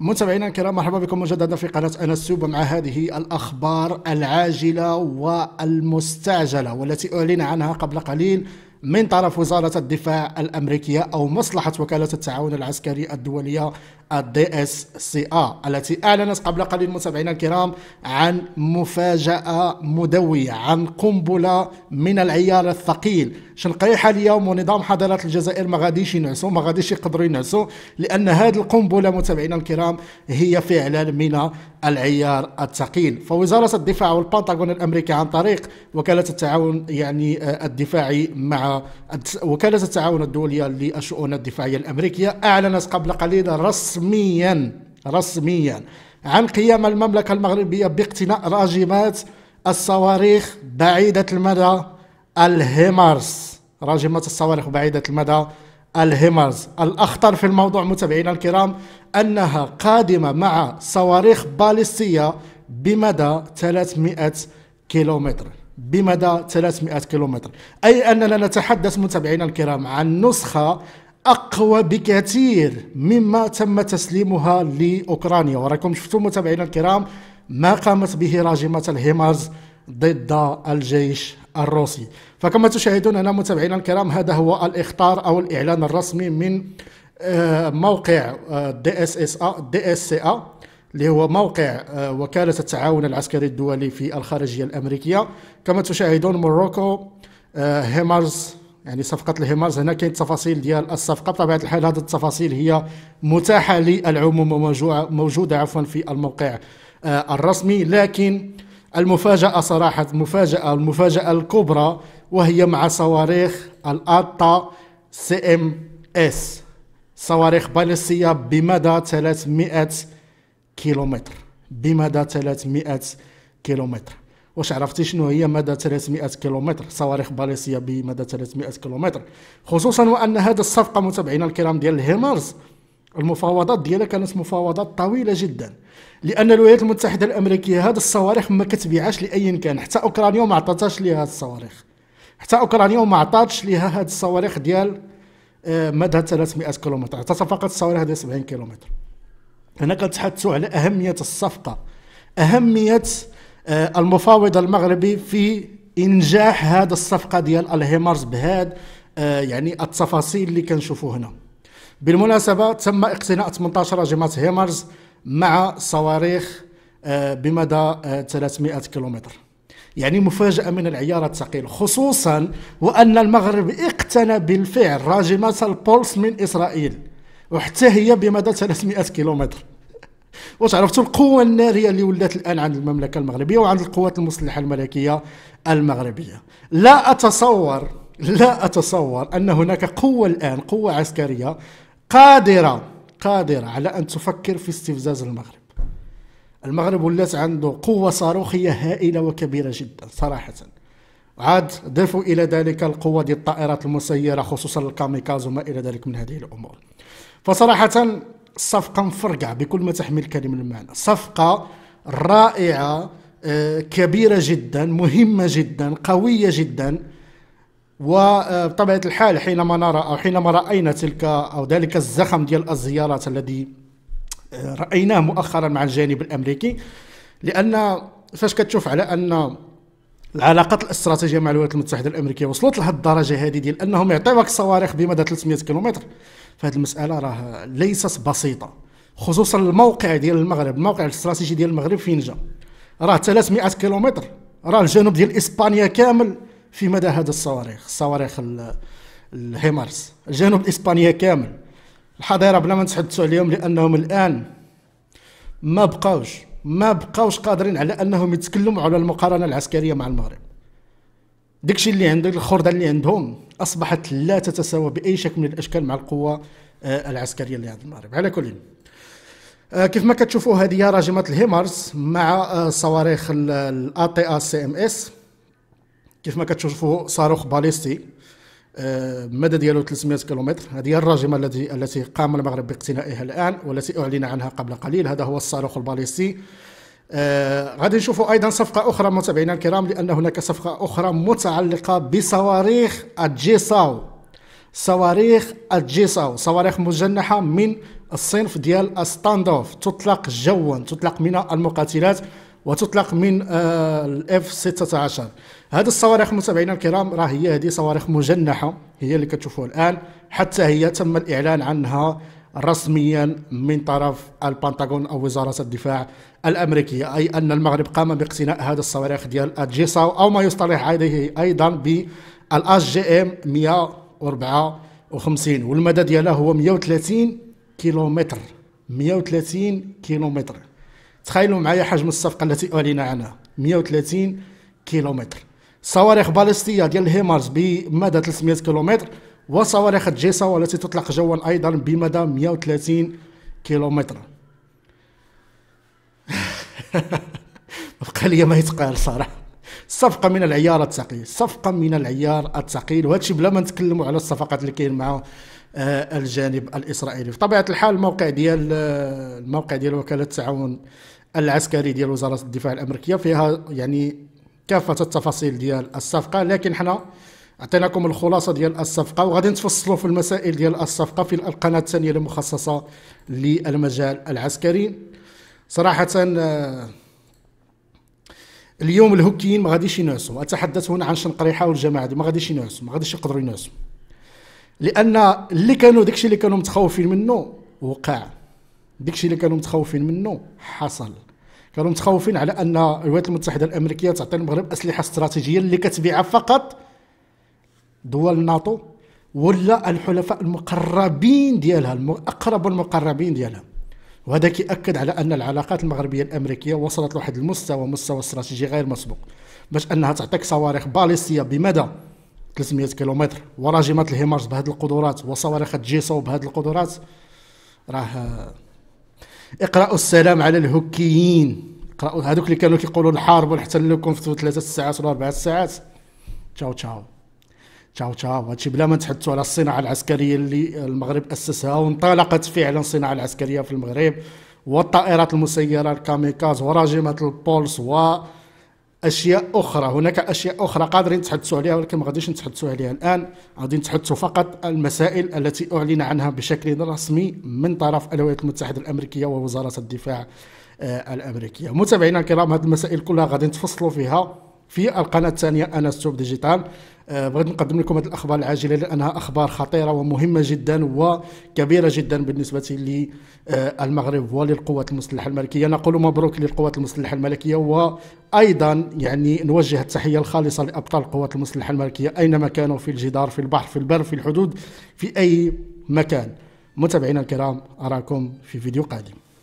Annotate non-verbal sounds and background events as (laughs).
متابعينا الكرام مرحبا بكم مجددا في قناة أنا السوب مع هذه الأخبار العاجلة والمستعجلة والتي أعلن عنها قبل قليل من طرف وزارة الدفاع الأمريكية أو مصلحة وكالة التعاون العسكري الدولية الدي اس سي ا التي اعلنت قبل قليل متابعينا الكرام عن مفاجاه مدويه عن قنبله من العيار الثقيل شنقيحه اليوم ونظام حضارات الجزائر ما غاديش ينعسوا ما غاديش يقدروا ينعسوا لان هذه القنبله متابعينا الكرام هي فعلا من العيار الثقيل فوزاره الدفاع والبنطاغون الامريكي عن طريق وكاله التعاون يعني آه، الدفاعي مع وكاله التعاون الدوليه للشؤون الدفاعيه الامريكيه اعلنت قبل قليل رص رسميا رسميا عن قيام المملكة المغربية باقتناء راجمات الصواريخ بعيدة المدى الهيمارس راجمات الصواريخ بعيدة المدى الهيمرز الأخطر في الموضوع متابعينا الكرام أنها قادمة مع صواريخ باليستية بمدى 300 كيلومتر بمدى 300 كيلومتر أي أننا نتحدث متابعينا الكرام عن نسخة اقوى بكثير مما تم تسليمها لاوكرانيا وراكم شفتوا متابعينا الكرام ما قامت به راجمه الهيمرز ضد الجيش الروسي فكما تشاهدون هنا متابعينا الكرام هذا هو الاخطار او الاعلان الرسمي من آه، موقع دي اس اس ا دي اس سي ا اللي هو موقع آه، وكالة التعاون العسكري الدولي في الخارجية الأمريكية كما تشاهدون موروكو آه، هيمرز يعني صفقة الهيمارز هنا كاين تفاصيل ديال الصفقة بطبيعة الحال هذه التفاصيل هي متاحة للعموم وموجودة عفوا في الموقع آه، الرسمي لكن المفاجأة صراحة المفاجأة المفاجأة الكبرى وهي مع صواريخ الأطا سي ام اس صواريخ باليستية بمدى 300 كيلومتر بمدى 300 كيلومتر واش عرفتي شنو هي مدى 300 كيلومتر صواريخ باليسيه بمدى 300 كيلومتر خصوصا وان هذا الصفقه متابعينا الكرام ديال الهيمارز المفاوضات ديالها كانت مفاوضات طويله جدا لان الولايات المتحده الامريكيه هذا الصواريخ ما كتبيعهاش لاي كان حتى اوكرانيا ما عطاتهاش ليها هذه الصواريخ حتى اوكرانيا ما عطاتش ليها هاد الصواريخ ديال آه، مدى 300 كيلومتر عطاتها فقط الصواريخ ديال 70 كيلومتر هنا كنتحدثوا على اهميه الصفقه اهميه آه، المفاوض المغربي في انجاح هذا الصفقه ديال الهيمرز بهاد آه، يعني التفاصيل اللي كنشوفوا هنا بالمناسبه تم اقتناء 18 رجمه هيمرز مع صواريخ آه، بمدى 300 كيلومتر يعني مفاجأة من العيار الثقيل خصوصا وأن المغرب اقتنى بالفعل راجمات البولس من إسرائيل وحتى هي بمدى 300 كيلومتر واش عرفتوا القوه الناريه اللي ولات الان عند المملكه المغربيه وعند القوات المسلحه الملكيه المغربيه لا اتصور لا اتصور ان هناك قوه الان قوه عسكريه قادره قادره على ان تفكر في استفزاز المغرب المغرب ولات عنده قوه صاروخيه هائله وكبيره جدا صراحه عاد ضيفوا الى ذلك القوه ديال الطائرات المسيره خصوصا الكاميكاز وما الى ذلك من هذه الامور فصراحه صفقه مفرقعه بكل ما تحمل الكلمه المعنى صفقه رائعه آه، كبيره جدا مهمه جدا قويه جدا وبطبيعه الحال حينما نرى او حينما راينا تلك او ذلك الزخم ديال الزيارات الذي آه، رايناه مؤخرا مع الجانب الامريكي لان فاش كتشوف على ان العلاقات الاستراتيجيه مع الولايات المتحده الامريكيه وصلت لهذ الدرجه هذه ديال انهم يعطيوك صواريخ بمدى 300 كيلومتر فهذه المساله راه ليست بسيطه خصوصا الموقع ديال المغرب الموقع الاستراتيجي ديال المغرب فين جا راه 300 كيلومتر راه الجنوب ديال اسبانيا كامل في مدى هذا الصواريخ الصواريخ الهيمارس جنوب اسبانيا كامل الحضيره بلا ما نتحدثوا عليهم لانهم الان ما بقاوش ما بقاوش قادرين على انهم يتكلموا على المقارنه العسكريه مع المغرب داكشي اللي عند الخرده اللي عندهم اصبحت لا تتساوى باي شكل من الاشكال مع القوه آه، العسكريه اللي عند المغرب على كل آه، كيف ما كتشوفوا هذه هي راجمه الهيمارس مع آه، صواريخ الاطي سي ام اس كيف ما كتشوفوا صاروخ باليستي آه، مدى ديالو 300 كيلومتر هذه هي الراجمه التي التي قام المغرب باقتنائها الان والتي اعلن عنها قبل قليل هذا هو الصاروخ الباليستي آه، غادي نشوفوا ايضا صفقه اخرى متابعينا الكرام لان هناك صفقه اخرى متعلقه بصواريخ الجيساو صواريخ الجيساو صواريخ مجنحه من الصنف ديال الستاندوف تطلق جوا تطلق من المقاتلات وتطلق من آه، الاف 16 هذه الصواريخ متابعينا الكرام راه هي هذه صواريخ مجنحه هي اللي كتشوفوها الان حتى هي تم الاعلان عنها رسميا من طرف البنتاغون او وزاره الدفاع الامريكيه اي ان المغرب قام باقتناء هذه الصواريخ ديال الجيساو او ما يصطلح عليه ايضا بالاس جي ام 154 والمدى ديالها هو 130 كيلومتر 130 كيلومتر تخيلوا معايا حجم الصفقة التي أعلن عنها 130 كيلومتر صواريخ باليستية ديال الهيمارز بمدى 300 كيلومتر وصواريخ جيسا والتي تطلق جوا أيضا بمدى 130 كيلومتر (laughs) بقى لي ما يتقال صراحة صفقة من العيار الثقيل صفقة من العيار الثقيل وهذا الشيء بلا ما نتكلموا على الصفقات اللي كاين مع آه، الجانب الاسرائيلي بطبيعه الحال الموقع ديال آه، الموقع ديال وكاله التعاون العسكري ديال وزاره الدفاع الامريكيه فيها يعني كافه التفاصيل ديال الصفقه لكن حنا عطيناكم الخلاصه ديال الصفقه وغادي نتفصلوا في المسائل ديال الصفقه في القناه الثانيه المخصصه للمجال العسكري صراحه آه، اليوم الهوكيين ما غاديش ينعسوا اتحدث هنا عن شنقريحه والجماعه دي ما غاديش ينعسوا ما غاديش يقدروا ينعسوا لان اللي كانوا داكشي اللي كانوا متخوفين منه وقع داكشي اللي كانوا متخوفين منه حصل كانوا متخوفين على ان الولايات المتحده الامريكيه تعطي المغرب اسلحه استراتيجيه اللي كتبيعها فقط دول الناتو ولا الحلفاء المقربين ديالها الاقرب المقربين ديالها وهذا كيأكد على ان العلاقات المغربيه الامريكيه وصلت لواحد المستوى مستوى استراتيجي غير مسبوق باش انها تعطيك صواريخ باليستيه بمدى 300 كيلومتر وراجمات الهيمارس بهذه القدرات وصواريخ جيسو بهذه القدرات راه اقرأوا السلام على الهوكيين اقرأوا هذوك اللي كانوا كيقولوا نحاربوا لكم في ثلاثة ساعات ولا أربعة ساعات تشاو تشاو تشاو تشاو هادشي بلا ما نتحدثوا على الصناعة العسكرية اللي المغرب أسسها وانطلقت فعلا الصناعة العسكرية في المغرب والطائرات المسيرة الكاميكاز وراجمة البولس و اشياء اخرى هناك اشياء اخرى قادرين نتحدثوا عليها ولكن ما غاديش نتحدثوا عليها الان غادي نتحدثوا فقط المسائل التي اعلن عنها بشكل رسمي من طرف الولايات المتحده الامريكيه ووزاره الدفاع آه، الامريكيه متابعينا الكرام هذه المسائل كلها غادي نتفصلوا فيها في القناه الثانيه انستوب ديجيتال آه، بغيت نقدم لكم هذه الاخبار العاجله لانها اخبار خطيره ومهمه جدا وكبيره جدا بالنسبه للمغرب آه، وللقوات المسلحه الملكيه نقول مبروك للقوات المسلحه الملكيه وايضا يعني نوجه التحيه الخالصه لابطال القوات المسلحه الملكيه اينما كانوا في الجدار في البحر في البر في الحدود في اي مكان متابعينا الكرام اراكم في فيديو قادم